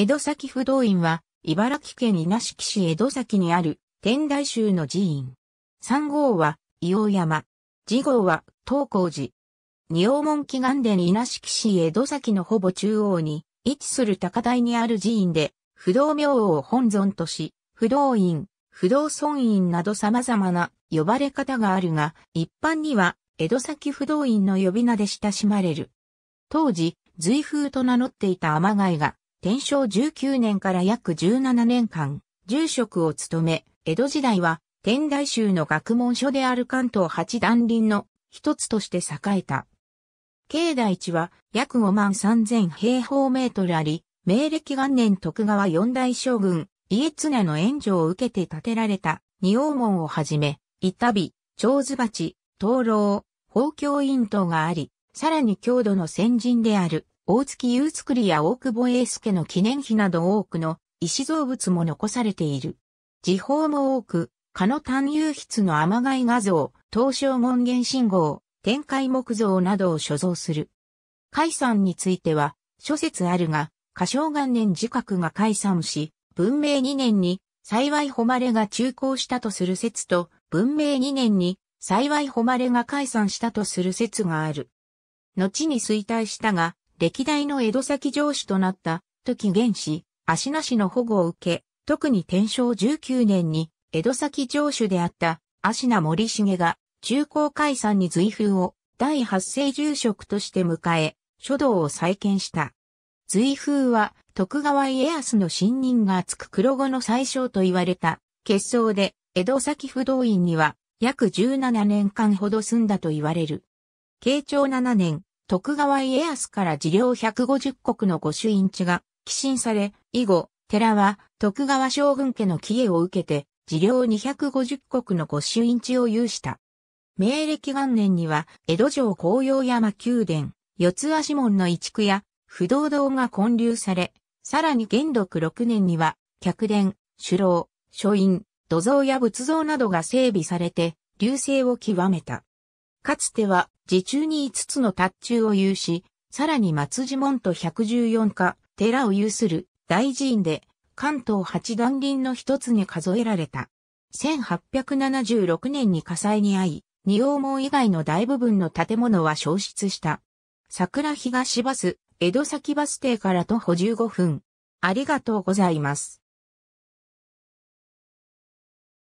江戸崎不動院は、茨城県稲敷市江戸崎にある天台宗の寺院。三号は、硫黄山。次号は、東光寺。二王門祈願殿稲敷市江戸崎のほぼ中央に位置する高台にある寺院で、不動明王を本尊とし、不動院、不動尊院など様々な呼ばれ方があるが、一般には江戸崎不動院の呼び名で親しまれる。当時、随風と名乗っていた天貝が、天正19年から約17年間、住職を務め、江戸時代は天台宗の学問所である関東八段林の一つとして栄えた。境内地は約5万3000平方メートルあり、明暦元年徳川四大将軍、家綱の援助を受けて建てられた二王門をはじめ、板火、長津鉢、灯籠、宝鏡院等があり、さらに郷土の先人である大月祐作や大久保栄介の記念碑など多くの石造物も残されている。時報も多く、蚊の単遊筆の天貝画像、東照門限信号、天海木像などを所蔵する。解散については、諸説あるが、歌唱元年自覚が解散し、文明2年に幸い誉れが中興したとする説と、文明2年に幸い誉れが解散したとする説がある。後に衰退したが、歴代の江戸崎城主となった、時元氏、足名氏の保護を受け、特に天正19年に、江戸崎城主であった、足名森重が、中高解散に随風を、第8世住職として迎え、書道を再建した。随風は、徳川家康の信任が厚く黒子の最小と言われた、結相で、江戸崎不動院には、約17年間ほど住んだと言われる。慶長7年、徳川家康から治領150国の御朱印地が寄進され、以後、寺は徳川将軍家の帰依を受けて、治領250国の御朱印地を有した。明暦元年には、江戸城紅葉山宮殿、四つ足門の移築や、不動堂が建立され、さらに元禄6年には、客殿、首楼、書院、土蔵や仏像などが整備されて、流星を極めた。かつては、時中に5つの達中を有し、さらに松寺門と114か、寺を有する大寺院で、関東八段林の一つに数えられた。1876年に火災に遭い、二王門以外の大部分の建物は消失した。桜東バス、江戸崎バス停から徒歩15分。ありがとうございます。